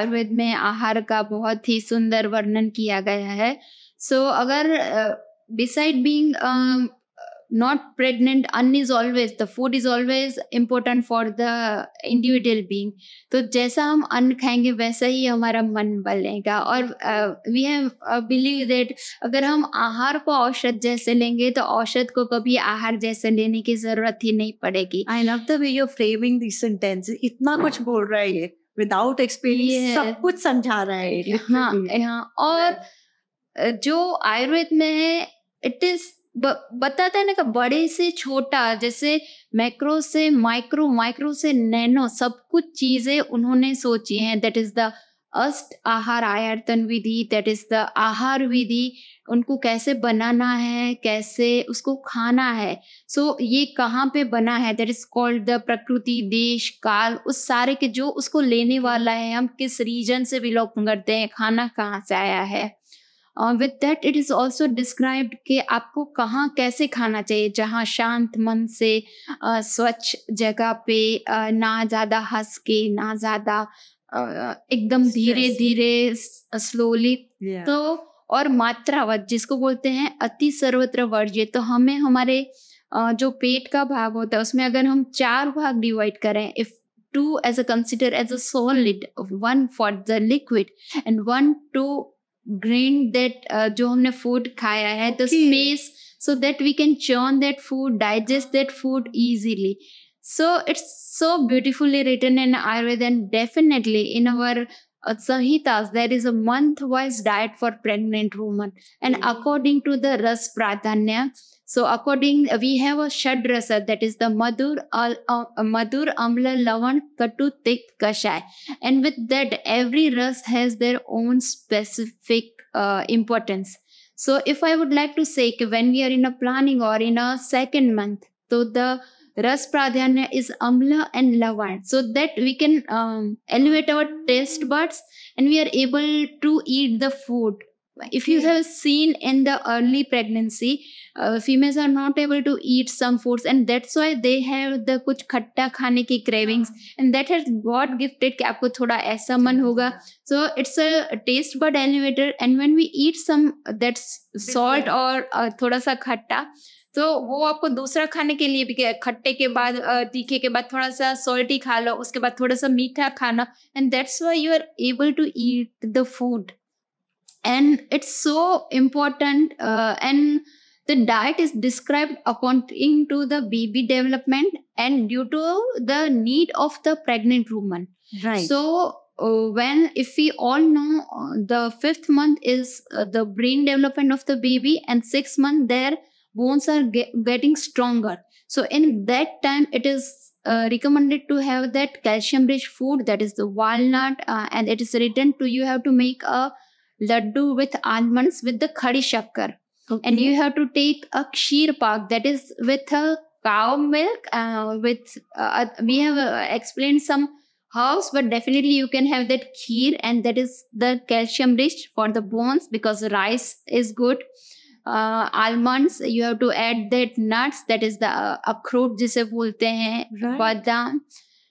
आयुर्वेद में आहार का बहुत ही सुंदर वर्णन किया गया है सो so, अगर decide being not pregnant an is always the food is always important for the individual being तो जैसा हम अन्न खाएंगे वैसा ही हमारा मन बनेगा और वी हैव बिलीव दैट अगर हम आहार को औषध जैसे लेंगे तो औषध को कभी आहार जैसे लेने की जरूरत ही नहीं पड़ेगी I love the way framing this sentence इतना कुछ बोल रहा है ये विदाउट एक्सपीरियंस सब कुछ समझा रहा है हाँ, हाँ, और जो आयुर्वेद में है इट इज बताता है ना कि बड़े से छोटा जैसे मैक्रो से माइक्रो माइक्रो से नैनो सब कुछ चीजें उन्होंने सोची हैं दैट इज द अष्ट आहार आयतन विधि दैट इज द आहार विधि उनको कैसे बनाना है कैसे उसको खाना है सो so, ये कहाँ पे बना है दैट इज कॉल्ड द प्रकृति देश काल उस सारे के जो उसको लेने वाला है हम किस रीजन से बिलोंग करते हैं खाना कहाँ से आया है with that it is also described कि आपको कहाँ कैसे खाना चाहिए जहाँ शांत मन से uh, स्वच्छ जगह पे uh, ना ज़्यादा हंस के ना ज़्यादा एकदम धीरे धीरे स्लोली तो और मात्रावत जिसको बोलते हैं अति सर्वत्र वर्ज्य तो हमें हमारे जो पेट का भाग होता है उसमें अगर हम चार भाग डिवाइड करें if two as a consider as a solid one for the liquid and one two grain that जो हमने फूड खाया है तो space so that we can churn that food digest that food easily So it's so beautifully written in Ayurveda, and definitely in our uh, Sahitas, there is a month-wise diet for pregnant women, and mm-hmm. according to the Ras Pradhanya, so according, we have a shadrasa that is the madur, uh, uh, madur amla lavan katu tik kashai. And with that, every ras has their own specific uh, importance. So if I would like to say when we are in a planning or in a second month, so the रस प्राधान्य is अम्ल and लवण so that we can elevate our taste birds and we are able to eat the food if you have seen in the early pregnancy females are not able to eat some foods and that's why they have the कुछ खट्टा खाने की cravings and that has God gifted कि आपको थोड़ा ऐसा मन होगा so it's a taste bird elevator and when we eat some that's salt और थोड़ा सा खट्टा तो वो आपको दूसरा खाने के लिए भी खट्टे के बाद तीखे के बाद थोड़ा सा सॉल्टी खा लो उसके बाद थोड़ा सा मीठा खाना and that's why you are able to eat the food and it's so important and the diet is described according to the baby development and due to the need of the pregnant woman right so uh, when if we all know uh, the fifth month is uh, the brain development of the baby and sixth month there bones are getting stronger so in that time it is uh, recommended to have that calcium rich food that is the walnut uh, and it is written to you have to make a laddu with almonds with the khadi shakkar okay. and you have to take a kshir pak that is with a cow milk uh, with uh, we have uh, explained some herbs but definitely you can have that kheer and that is the calcium rich for the bones because rice is good uh, almonds you have to add that nuts that is the uh, akhroot jise bolte hain badam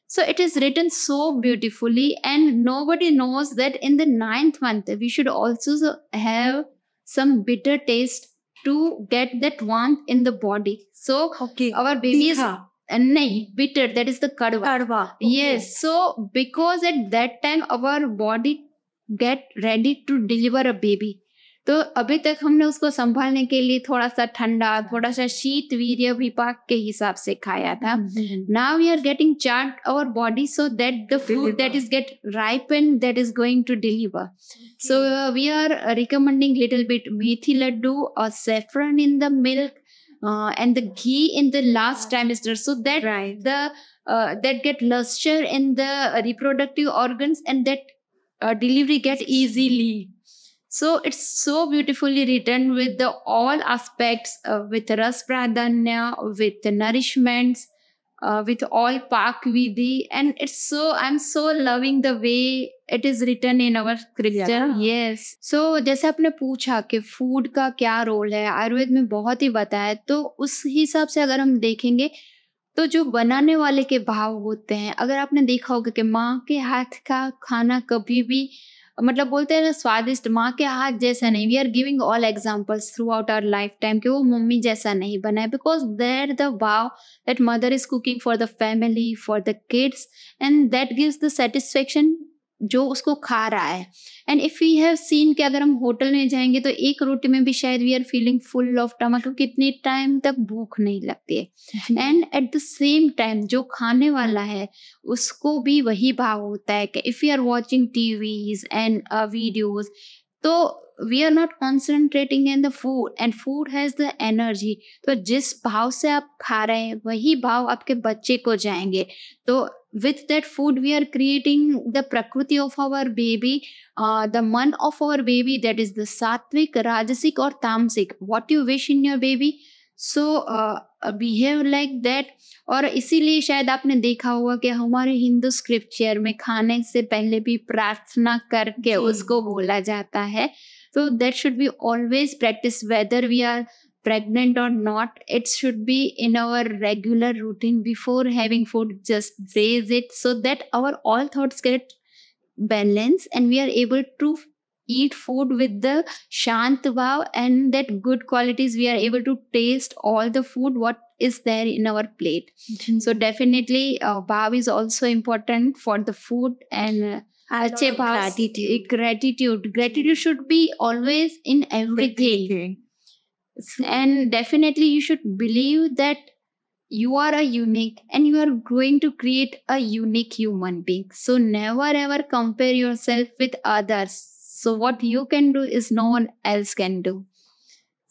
so it is written so beautifully and nobody knows that in the ninth month we should also have some bitter taste to get that warmth in the body so okay. our babies is नहीं uh, bitter that is the kadwa kadwa okay. yes so because at that time our body get ready to deliver a baby तो अभी तक हमने उसको संभालने के लिए थोड़ा सा ठंडा थोड़ा सा शीत वीर्य विपाक के हिसाब से खाया था now we are getting chart our body so that the food that is get ripe and that is going to deliver so we are recommending little bit methi laddu और saffron in the milk uh, and the ghee in the last trimester so that right. the uh, that get luster in the reproductive organs and that uh, delivery get easily So it's so beautifully written with the all aspects, uh, with Ras pradanya, with the nourishments, uh, with all Pak Vidhi. And it's so, I'm so loving the way it it is written in our scripture yes so जैसे आपने पूछा कि food का क्या role है आयुर्वेद में बहुत ही बताया तो उस हिसाब से अगर हम देखेंगे तो जो बनाने वाले के भाव होते हैं अगर आपने देखा होगा कि माँ के हाथ का खाना कभी भी मतलब बोलते हैं ना स्वादिष्ट माँ के हाथ जैसा नहीं we are giving all examples throughout our lifetime कि वो मम्मी जैसा नहीं बना है because there the wow that mother is cooking for the family for the kids and that gives the satisfaction जो उसको खा रहा है and if we have seen कि अगर हम होटल में जाएंगे तो एक रोटी में भी शायद we are feeling full of tummy क्योंकि इतने टाइम तक भूख नहीं लगती है and at the same time जो खाने वाला है उसको भी वही भाव होता है कि if you are watching TVs and videos तो we are not concentrating in the food and food has the energy तो जिस भाव से आप खा रहे हैं वही भाव आपके बच्चे को जाएंगे तो with that food we are creating the prakriti of our baby uh, the man of our baby that is the sattvic rajasic or tamasic what you wish in your baby so behave like that और इसीलिए शायद आपने देखा होगा कि हमारे Hindu scripture में खाने से पहले भी प्रार्थना करके उसको बोला जाता है तो that should be always practice whether we are pregnant or not it should be in our regular routine before having food just raise it so that our all thoughts get balanced and we are able to eat food with the shant and that good qualities we are able to taste all the food what is there in our plate mm-hmm. so definitely uh, bhav is also important for the food and uh, gratitude. gratitude gratitude should be always in everything. everything and definitely you should believe that you are a unique and you are going to create a unique human being so never ever compare yourself with others so what you can do is no one else can do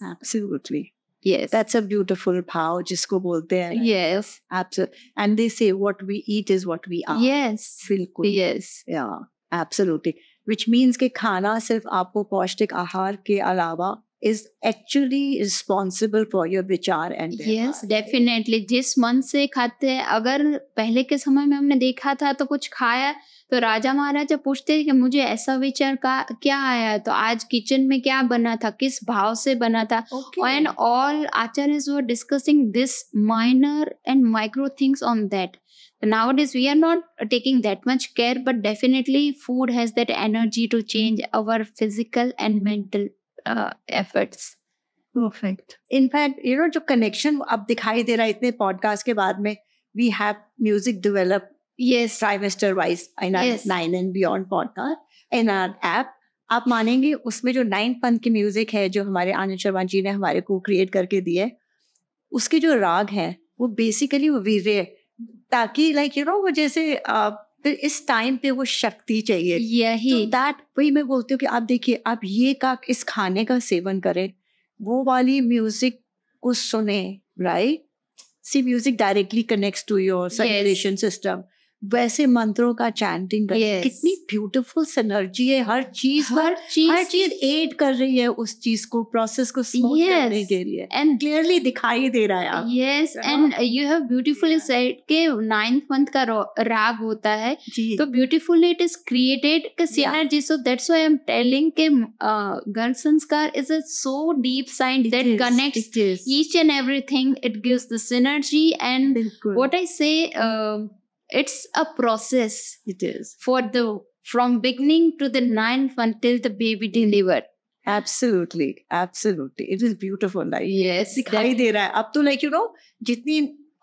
absolutely yes that's a beautiful power just go bold there yes absolutely and they say what we eat is what we are yes bilkul yes yeah absolutely which means कि खाना सिर्फ आपको पौष्टिक आहार के अलावा is actually responsible for your vichar and behavior. yes definitely जिस मन से खाते हैं अगर पहले के समय में हमने देखा था तो कुछ खाया तो राजा महाराजा पूछते हैं कि मुझे ऐसा विचार का क्या आया तो आज किचन में क्या बना था किस भाव से बना था and all acharya were discussing this minor and micro things on that now is we are not taking that much care but definitely food has that energy to change our physical and mental efforts perfect in fact you know जो connection अब दिखाई दे रहा है इतने podcast के बाद में we have music develop yes trimester wise in R nine and beyond podcast in R our आप मानेंगे उसमें जो नाइन पंथ की म्यूजिक है जो हमारे आनंद शर्मा जी ने हमारे को क्रिएट करके दिए उसके जो राग हैं वो बेसिकली वो वीर ताकि लाइक यू नो वो जैसे आप uh, फिर इस टाइम पे वो शक्ति चाहिए यही दैट तो so वही मैं बोलती हूँ कि आप देखिए आप ये का इस खाने का सेवन करें वो वाली म्यूजिक को सुने right see music directly connect to your circulation system वैसे मंत्रों का चैंटिंग कर yes. कितनी ब्यूटीफुल सिनर्जी है हर चीज हर चीज हर चीज एड कर रही है उस चीज को प्रोसेस को स्मूथ yes. करने के लिए एंड क्लियरली दिखाई दे रहा है yes and you have beautiful said के नाइन्थ मंथ का राग होता है तो beautiful it is created synergy so that's why I am telling के garbh sanskar is a so deep sign that connects each and everything it gives the synergy and what I say it's a process it is for the from beginning to the ninth until the baby delivered absolutely absolutely it is beautiful like yes दिखाई दे रहा है अब तो like you know जितनी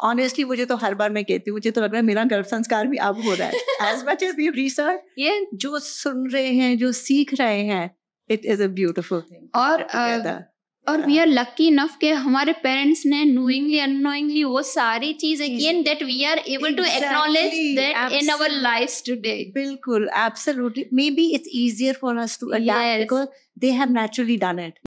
honestly मुझे तो हर बार मैं कहती हूँ मुझे तो लग रहा है मेरा गर्भ संस्कार भी अब हो रहा है as much as we research. ये जो सुन रहे हैं जो सीख रहे हैं It is a beautiful thing. और वी आर लकी इनफ के हमारे पेरेंट्स ने नोइंगली अनोइंगली वो सारी चीजें की and that we are able to acknowledge that in our lives today बिल्कुल absolutely maybe it's easier for us to adopt because they have naturally done it